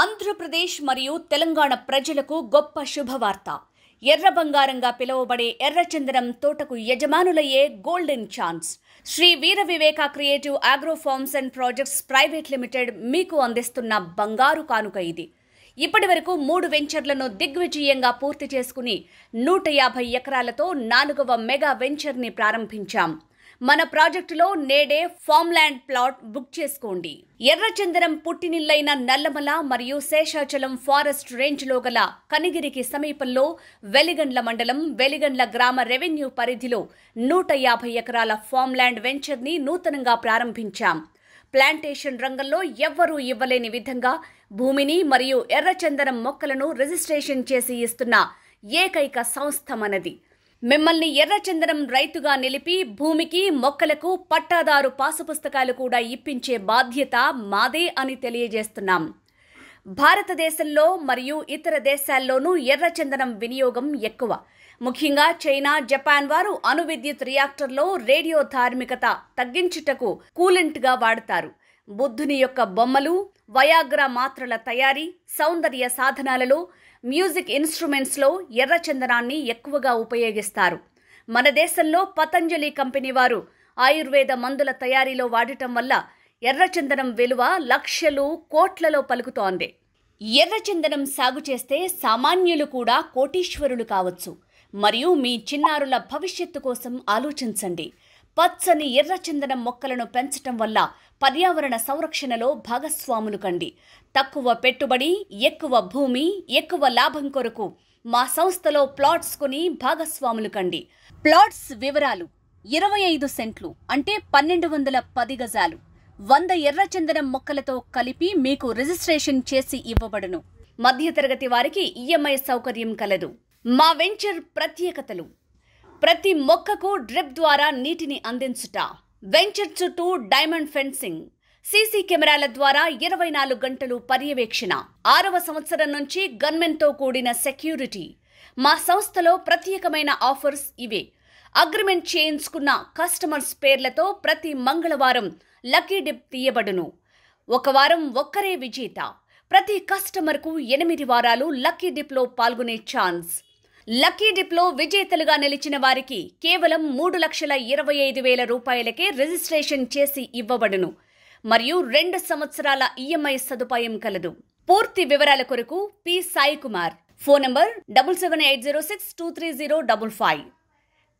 ఆంధ్రప్రదేశ్ మరియు తెలంగాణ ప్రజలకు గొప్ప శుభవార్త ఎర్ర బంగారంగా పిలువబడే ఎర్రచందనం తోటకు యజమానులయ్యే golden chance Shri Veera Viveka creative agro farms and projects private limited మీకు అందిస్తున్న బంగారు కానుక ఇది ఇప్పటి వరకు మూడు వెంచర్లను దిగ్విజయంగా పూర్తి చేసుకుని నూట యాభై ఎకరాలతో నాలుగవ మెగా వెంచర్ని ప్రారంభించాం మన ప్రాజెక్టులో నేడే ఫామ్ ల్యాండ్ ప్లాట్ బుక్ చేసుకోండి ఎర్రచందనం పుట్టినిల్లైన నల్లమల మరియు శేషాచలం ఫారెస్ట్ రేంజ్లో గల కనిగిరికి సమీపంలో వెలిగండ్ల మండలం వెలిగండ్ల గ్రామ రెవెన్యూ పరిధిలో నూట యాభై ఎకరాల ఫామ్ ల్యాండ్ వెంచర్ని నూతనంగా ప్రారంభించాం ప్లాంటేషన్ రంగంలో ఎవ్వరూ ఇవ్వలేని విధంగా భూమిని మరియు ఎర్రచందనం మొక్కలను రిజిస్ట్రేషన్ చేసి ఇస్తున్న ఏకైక సంస్థ మనది మిమ్మల్ని ఎర్రచందనం రైతుగా నిలిపి భూమికి మొక్కలకు పట్టాదారు పాసుపుస్తకాలు కూడా ఇప్పించే బాధ్యత మాదే అని తెలియజేస్తున్నాం భారతదేశంలో మరియు ఇతర దేశాల్లోనూ ఎర్రచందనం వినియోగం ఎక్కువ ముఖ్యంగా చైనా జపాన్ వారు విద్యుత్ రియాక్టర్లో రేడియో ధార్మికత తగ్గించుటకు కూలెంట్గా వాడతారు బుద్ధుని యొక్క బొమ్మలు వయాగ్రా మాత్రల తయారీ సౌందర్య సాధనాలలో మ్యూజిక్ ఇన్స్ట్రుమెంట్స్లో ఎర్రచందనాన్ని ఎక్కువగా ఉపయోగిస్తారు మన దేశంలో పతంజలి కంపెనీ వారు ఆయుర్వేద మందుల తయారీలో వాడటం వల్ల ఎర్రచందనం విలువ లక్షలు కోట్లలో పలుకుతోంది ఎర్రచందనం సాగు చేస్తే సామాన్యులు కూడా కోటీశ్వరులు కావచ్చు మరియు మీ చిన్నారుల భవిష్యత్తు కోసం ఆలోచించండి పచ్చని ఎర్రచందనం మొక్కలను పెంచటం వల్ల పర్యావరణ సంరక్షణలో భాగస్వాములు కండి తక్కువ పెట్టుబడి ఎక్కువ భూమి ఎక్కువ లాభం కొరకు మా సంస్థలో ప్లాట్స్ కొని భాగస్వాములు కండి ప్లాట్స్ వివరాలు ఇరవై ఐదు సెంట్లు అంటే పన్నెండు వందల పది గజాలు వంద ఎర్రచందనం మొక్కలతో కలిపి మీకు రిజిస్ట్రేషన్ చేసి ఇవ్వబడును మధ్యతరగతి వారికి ఈఎంఐ సౌకర్యం కలదు మా వెంచర్ ప్రత్యేకతలు ప్రతి మొక్కకు డ్రిప్ ద్వారా నీటిని అందించుట వెంచర్ చుట్టూ డైమండ్ ఫెన్సింగ్ సీసీ కెమెరాల ద్వారా ఇరవై నాలుగు గంటలు పర్యవేక్షణ ఆరవ సంవత్సరం నుంచి గన్మెన్తో కూడిన సెక్యూరిటీ మా సంస్థలో ప్రత్యేకమైన ఆఫర్స్ ఇవే అగ్రిమెంట్ చేయించుకున్న కస్టమర్స్ పేర్లతో ప్రతి మంగళవారం లక్కీ డిప్ తీయబడును ఒక వారం ఒక్కరే విజేత ప్రతి కస్టమర్కు ఎనిమిది వారాలు లక్కీ డిప్లో పాల్గొనే ఛాన్స్ లక్కీ డిప్లో విజేతలుగా నిలిచిన వారికి కేవలం మూడు లక్షల ఇరవై ఐదు వేల రూపాయలకే రిజిస్ట్రేషన్ చేసి ఇవ్వబడును మరియు రెండు సంవత్సరాల ఈఎంఐ సదుపాయం కలదు పూర్తి వివరాల కొరకు P Sai Kumar phone number double seven eight zero six two three zero double five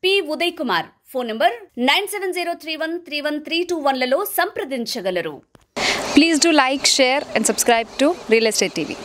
P Uday Kumar phone number nine seven zero three one three one three two వన్లలో సంప్రదించగలరు please do like share and subscribe to real estate TV